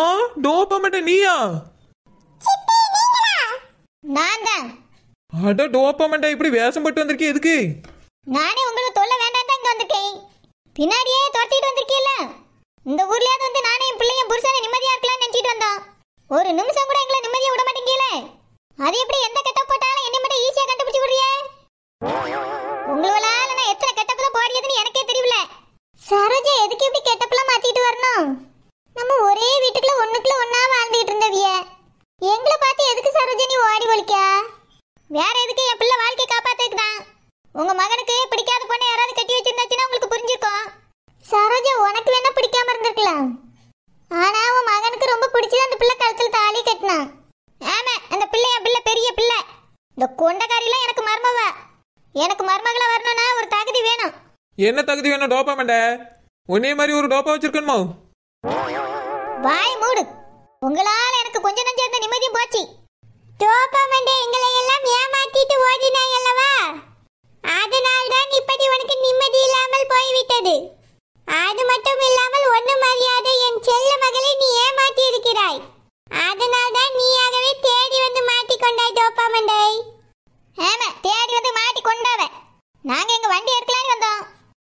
ஆ டோபமேட்ட நீயா நான் தான் அட டோபமேட்ட இப்படி வேஷம் போட்டு வந்திருக்கே எதுக்கு நானே உங்களை தொல்ல வேண்டாம் தான் இங்க வந்திருக்கேன் பின்னாடியே துரத்திட்டு வந்திருக்கீல்ல இந்த ஊர்லயாவது வந்து நானே என் பிள்ளைங்க புருஷனை நிம்மதியா இருக்கலாம்னு நினைச்சிட்டு வந்தோம் ஒரு நிமிஷம் கூட எங்களை நிம்மதியா விட மாட்டேங்கல அது எப்படி எந்த கெட்ட போட்டாலும் என்ன மட்டும் ஈஸியா கண்டுபிடிச்சு விடுறியே உங்களால நான் எத்தனை கெட்டப்புல போடியதுன்னு எனக்கே தெரியல சரோஜா எதுக்கு இப்படி கெட்டப்பெல்லாம் மாத்திட்டு வரணும் மாதிரிலாம் எனக்கு மருமவ எனக்கு மருமகளா வரணும்னா ஒரு தகுதி வேணும் என்ன தகுதி வேணும் டோப்பா மண்ட உன்னே மாதிரி ஒரு டோப்பா வச்சிருக்கணுமா வாய் மூடு உங்களால எனக்கு கொஞ்ச நஞ்சம் இருந்த நிம்மதி போச்சு டோப்பா எங்களை எல்லாம் ஏமாத்திட்டு ஓடினாய் அல்லவா அதனால்தான் இப்படி உனக்கு நிம்மதி இல்லாமல் போய்விட்டது அது மட்டும் இல்லாமல் ஒண்ணு மரியாதை என் செல்ல மகளை நீ ஏமாற்றி இருக்கிறாய் அதனால்தான் நீயாகவே தேடி வந்து மாட்டிக்கொண்டாய் டோப்பாமண்டை ஆமாம் தேடி வந்து மாட்டி கொண்டாவ நாங்கள் எங்க வண்டி எடுக்கலாம்னு வந்தோம்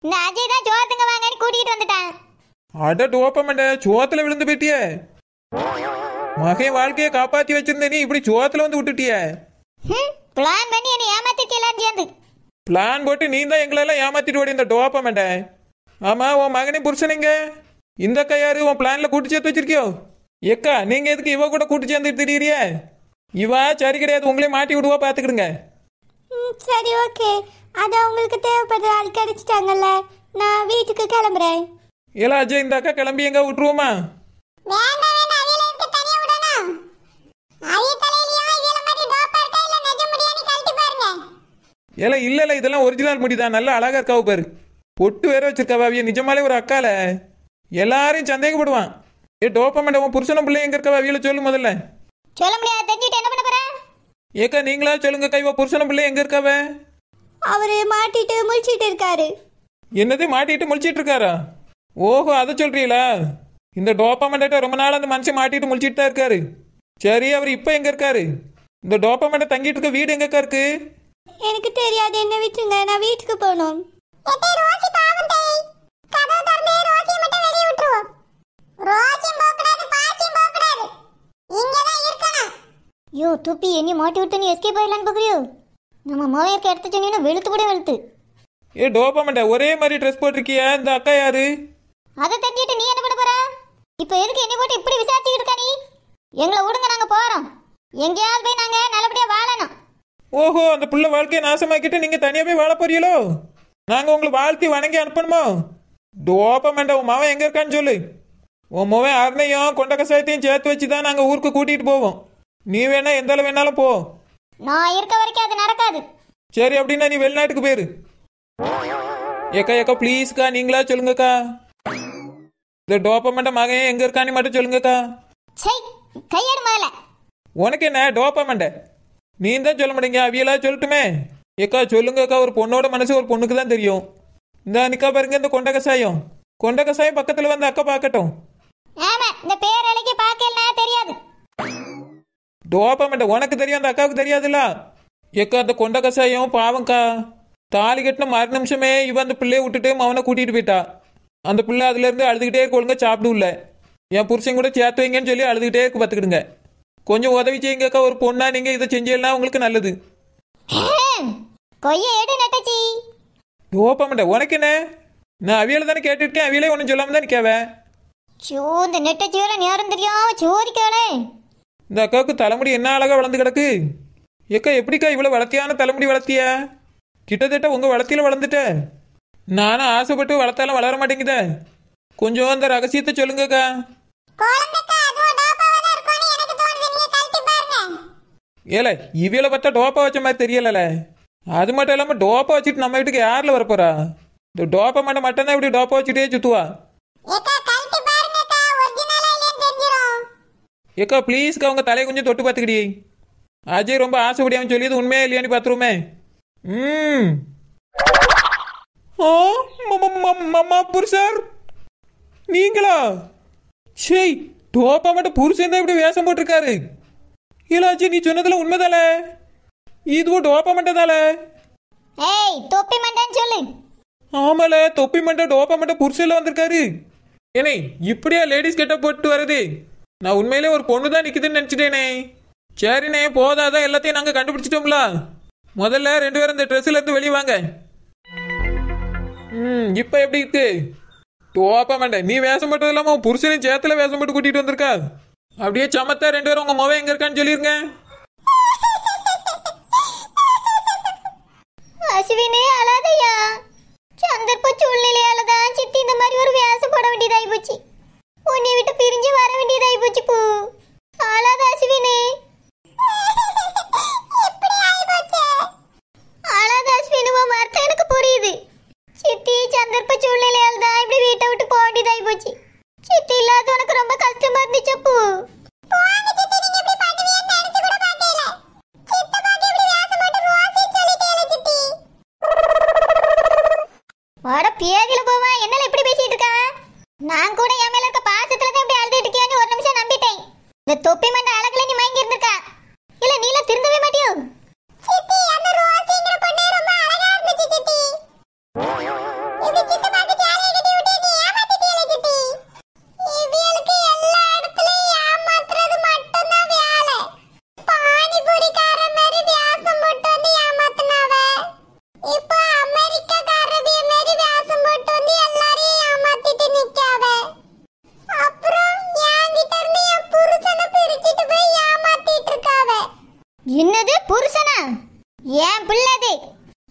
இந்த அஜய் தான் சோத்துங்க வாங்கன்னு கூட்டிட்டு வந்துட்டான் அட டோப்பமண்ட சோத்துல விழுந்து போயிட்டியே மகன் வாழ்க்கையை காப்பாத்தி வச்சிருந்த நீ இப்படி சோத்துல வந்து விட்டுட்டியே பிளான் பண்ணி என்ன ஏமாத்திட்டு எல்லாரும் சேர்ந்து பிளான் போட்டு நீ தான் எங்களெல்லாம் ஏமாத்திட்டு ஓடி இந்த டோப்பமண்ட ஆமா உன் மகனே புருஷனுங்க இந்த அக்கா உன் பிளான்ல கூட்டி சேர்த்து வச்சிருக்கியோ எக்கா நீங்க எதுக்கு இவ கூட கூட்டி சேர்ந்து திடீரியே இவா சரி கிடையாது உங்களே மாட்டி விடுவா பாத்துக்கிடுங்க சரி ஓகே அது அவங்களுக்கு தேவைப்படுற ஆள் கிடைச்சிட்டாங்கல்ல நான் வீட்டுக்கு கிளம்புறேன் ஏலா அஜய் இந்த அக்கா கிளம்பி எங்க விட்டுருவோமா ஏல இல்ல இல்ல இதெல்லாம் ஒரிஜினல் முடி தான் நல்லா அழகா இருக்காவு பாரு பொட்டு வேற வச்சிருக்காவிய நிஜமாலே ஒரு அக்கால எல்லாரையும் சந்தேகப்படுவான் ஏ டோப்பமேண்ட உன் புருஷனும் பிள்ளை எங்க இருக்காவியில சொல்லு முதல்ல சொல்ல முடியாது தெரிஞ்சுட்டு என்ன பண்ண ஏக்கா நீங்களா சொல்லுங்க கைவா புருஷன பிள்ளை எங்க இருக்காவ அவரு மாட்டிட்டு முழிச்சிட்டு இருக்காரு என்னது மாட்டிட்டு முழிச்சிட்டு இருக்காரா ஓஹோ அதை சொல்றீங்களா இந்த டோப்பமெண்ட்டை ரொம்ப நாள் அந்த மனுஷன் மாட்டிட்டு முழிச்சிட்டு தான் இருக்காரு சரி அவர் இப்போ எங்க இருக்காரு இந்த டோப்பமெண்ட்டை தங்கிட்டு இருக்க வீடு எங்கக்கா இருக்கு எனக்கு தெரியாது என்ன விட்டுங்க நான் வீட்டுக்கு போகணும் ரோசி பாவம் கதவு திறந்து ரோசி மட்டும் வெளிய விட்டுரு ரோசி போக்கு துப்பி எண்ணி மாட்டி விட்டு நீ ಇಲ್ಲ ಅನ್ಬೋಗ್ರಿ ನಮ್ಮ நம்ம மாமியார் எடுத்து சொன்னா வெளுத்து கூட வெளுத்து ஏ டோபாமண்ட ஒரே மாதிரி ட்ரெஸ் போட்டிருக்கியா இந்த அக்கா யாரு அதை தெரிஞ்சிட்டு நீ என்ன பண்ண போற இப்போ எதுக்கு என்ன போட்டு இப்படி விசாரிச்சுட்டு இருக்க நீ எங்களை விடுங்க நாங்க போறோம் எங்கேயாவது போய் நாங்க நல்லபடியா வாழணும் ஓஹோ அந்த புள்ள வாழ்க்கையை நாசமாக்கிட்டு நீங்க தனியா போய் வாழ போறீங்களோ நாங்க உங்களை வாழ்த்தி வணங்கி அனுப்பணுமா டோபாமண்ட உன் மாவன் எங்க இருக்கான்னு சொல்லு உன் மாவன் அருணையும் கொண்ட கசாயத்தையும் சேர்த்து வச்சு தான் நாங்கள் ஊருக்கு கூட்டிகிட்டு போவோம் நீ வேணா எந்த அளவு வேணாலும் போ நான் இருக்க வரைக்கும் அது நடக்காது சரி அப்படின்னா நீ வெளிநாட்டுக்கு போயிரு ஏக்கா ஏக்கா ப்ளீஸ்க்கா நீங்களா சொல்லுங்கக்கா இந்த டோப்பமெண்ட மகன் எங்க இருக்கான்னு மட்டும் சொல்லுங்கக்கா சை கையடு முதல்ல உனக்கு என்ன டோப்பமெண்ட நீ தான் சொல்ல மாட்டீங்க அவியெல்லாம் சொல்லட்டுமே ஏக்கா சொல்லுங்கக்கா ஒரு பொண்ணோட மனசு ஒரு பொண்ணுக்கு தான் தெரியும் இந்த நிக்கா பாருங்க இந்த கொண்ட கசாயம் கொண்ட கசாயம் பக்கத்துல வந்து அக்கா பார்க்கட்டும் ஆமா இந்த பேரலைக்கு பார்க்கலாம் தெரியாது டோபமெண்ட உனக்கு தெரியும் அந்த அக்காவுக்கு தெரியாதுல்ல எக்கா அந்த கொண்ட கசாயம் பாவம்க்கா தாலி கட்டின மறு நிமிஷமே இவன் அந்த பிள்ளைய விட்டுட்டு அவனை கூட்டிகிட்டு போயிட்டா அந்த பிள்ளை அதுலேருந்து அழுதுகிட்டே ஒழுங்காக சாப்பிடுவில்ல என் புருஷன் கூட சேர்த்து வைங்கன்னு சொல்லி அழுதுகிட்டே பார்த்துக்கிடுங்க கொஞ்சம் உதவி செய்யுங்கக்கா ஒரு பொண்ணா நீங்கள் இதை செஞ்சேன்னா உங்களுக்கு நல்லது ஓப்பமண்டா உனக்கு என்ன நான் அவியல தானே கேட்டுருக்கேன் அவியலே ஒன்றும் சொல்லாமல் தான் நிற்காவே சோ இந்த நேரம் தெரியாம இந்த அக்காவுக்கு தலைமுடி என்ன அழகாக வளர்ந்து கிடக்கு ஏக்கா எப்படிக்கா இவ்வளோ வளர்த்தியான தலைமுடி வளர்த்திய கிட்டத்தட்ட உங்கள் வளர்த்தியில் வளர்ந்துட்ட நானும் ஆசைப்பட்டு வளர்த்தாலும் வளர மாட்டேங்குதே கொஞ்சம் அந்த ரகசியத்தை சொல்லுங்கக்கா ஏல இவியலை பார்த்தா டோப்பா வச்ச மாதிரி தெரியலல அது மட்டும் இல்லாமல் டோப்பா வச்சுட்டு நம்ம வீட்டுக்கு யாரில் வரப்போறா இந்த டோப்பா மட்டும் மட்டும்தான் இப்படி டோப்பா வச்சுட்டே சுற்றுவா ஏக்கா ப்ளீஸ்க்கா உங்கள் தலையை கொஞ்சம் தொட்டு பார்த்துக்கிடி அஜய் ரொம்ப ஆசைப்படியாமல் சொல்லியது உண்மையே இல்லையான்னு பார்த்துருமே ம் ஓ மம்மா புருஷர் நீங்களா சே டோப்பா மட்டும் புருஷன் தான் இப்படி வேஷம் போட்டிருக்காரு இலாச்சி நீ சொன்னதில் உண்மைதால இதுவும் டோப்பா மட்டும் தால ஏய் தொப்பி மண்டான்னு சொல்லு ஆமால தொப்பி மண்டை டோப்பா மண்டை புருஷன்ல வந்திருக்காரு ஏனே இப்படியா லேடிஸ் கெட்ட போட்டு வருது நான் உண்மையிலே ஒரு பொண்ணு தான் நிற்குதுன்னு நினச்சிட்டேனே சரிண்ணே போதாதான் எல்லாத்தையும் நாங்கள் கண்டுபிடிச்சிட்டோம்ல முதல்ல ரெண்டு பேரும் இந்த ட்ரெஸ்ஸுலேருந்து வெளியே வாங்க ம் இப்போ எப்படி இருக்கு டோப்பா மாட்டேன் நீ வேஷம் போட்டது இல்லாமல் புருஷனையும் சேத்துல வேஷம் போட்டு கூட்டிகிட்டு வந்திருக்கா அப்படியே சமத்தா ரெண்டு பேரும் உங்கள் முகம் எங்கே இருக்கான்னு சொல்லியிருங்க சந்தர்ப்ப சூழ்நிலையால் தான் இப்படி வீட்டை விட்டு போக வேண்டியதாகி போச்சு சித்தி இல்லாத உனக்கு ரொம்ப கஷ்டமா இருந்துச்சு அப்போ பேதியில போவா என்னால எப்படி பேசிட்டு இருக்கா நான் கூட என் மேல இருக்க பாசத்துல தான் இப்படி அழுதுட்டு இருக்கியோன்னு ஒரு நிமிஷம் நம்பிட்டேன் இந்த தொப்பி மண்ட அழகுல நீ மயங்கி இருந்திருக்கா இல்ல நீல திருந்தவே மாட்டியோ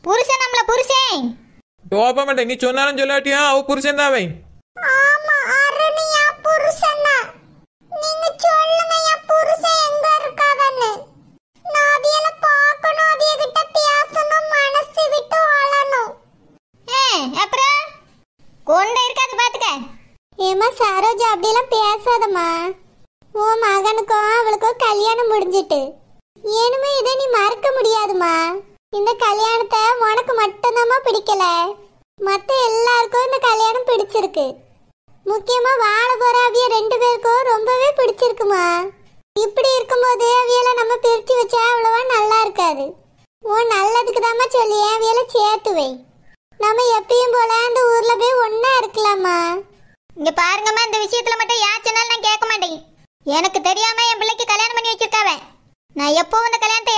புருஷன் நம்மள புருஷன் கோப மாட்டேன் நீ சொன்னாலும் சொல்லாட்டியா அவ புருஷன் தான் அவன் ஆமா அருணியா புருஷன் தான் நீங்க சொல்லுங்கயா புருஷன் எங்க இருக்காதன்னு நாதியல பாக்கணும் பார்க்கணும் அவிய கிட்ட பேசணும் மனசு விட்டு அழணும் ஏ அப்புறம் கொண்ட இருக்காது பாத்துக்க ஏமா சரோஜா எல்லாம் பேசாதம்மா உன் மகனுக்கும் அவளுக்கும் கல்யாணம் முடிஞ்சிட்டு ஏனுமே இதை நீ மறக்க முடியாதுமா இந்த கல்யாணத்தை உனக்கு மட்டும்தாம்மா பிடிக்கல மற்ற எல்லாருக்கும் இந்த கல்யாணம் பிடிச்சிருக்கு முக்கியமா வாழ போற அவிய ரெண்டு பேருக்கும் ரொம்பவே பிடிச்சிருக்குமா இப்படி இருக்கும்போது அவியல நம்ம பிரிச்சு வச்சா அவ்வளவா நல்லா இருக்காது உன் நல்லதுக்கு தாம்மா சொல்லி அவியல சேர்த்துவை நம்ம எப்பயும் போல அந்த ஊர்ல போய் ஒன்னா இருக்கலாமா இங்க பாருங்கம்மா இந்த விஷயத்துல மட்டும் யார் சொன்னாலும் நான் கேட்க மாட்டேன் எனக்கு தெரியாம என் பிள்ளைக்கு கல்யாணம் பண்ணி வச்சிருக்காவே நான் எப்பவும் இந்த கல்யாணத்தை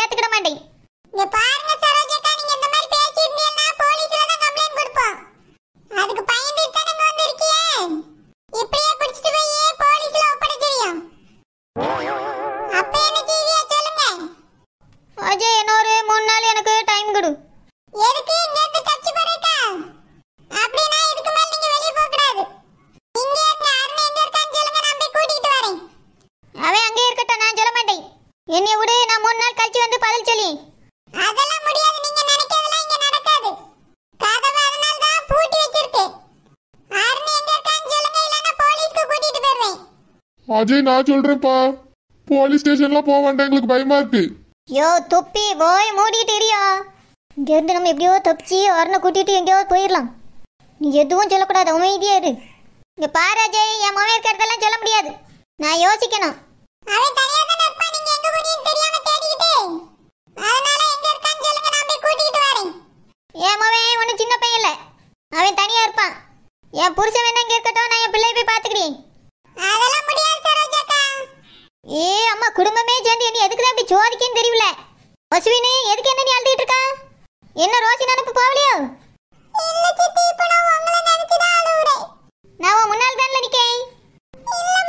அஜய் நான் சொல்றேன்ப்பா போலீஸ் ஸ்டேஷன்ல போக வேண்டாம் எங்களுக்கு பயமா இருக்கு யோ தொப்பி போய் மூடிட்டு இங்க இருந்து நம்ம எப்படியோ தப்பிச்சு வரனை கூட்டிட்டு எங்கேயோ போயிடலாம் நீ எதுவும் சொல்லக்கூடாது அமைதியா இரு இங்க பாரு அஜய் என் மகன் இருக்கிறதெல்லாம் சொல்ல முடியாது நான் யோசிக்கணும் என் மகன் ஒன்றும் சின்ன பையன் இல்லை அவன் தனியா இருப்பான் என் புருஷன் வேணா இங்கே இருக்கட்டும் நான் என் பிள்ளை போய் பார்த்துக்கிறேன் அதெல்லாம் முடியாது ஏ அம்மா குடும்பமே சேர்ந்து என்ன எதுக்கு தான் இப்படி சோதிக்கன்னு தெரியல அஸ்வினி எதுக்கு என்ன நீ அழுதுகிட்டு இருக்கா என்ன ரோசி நினப்பு போகலையோ நான் உன் முன்னால் தான் நிக்கேன்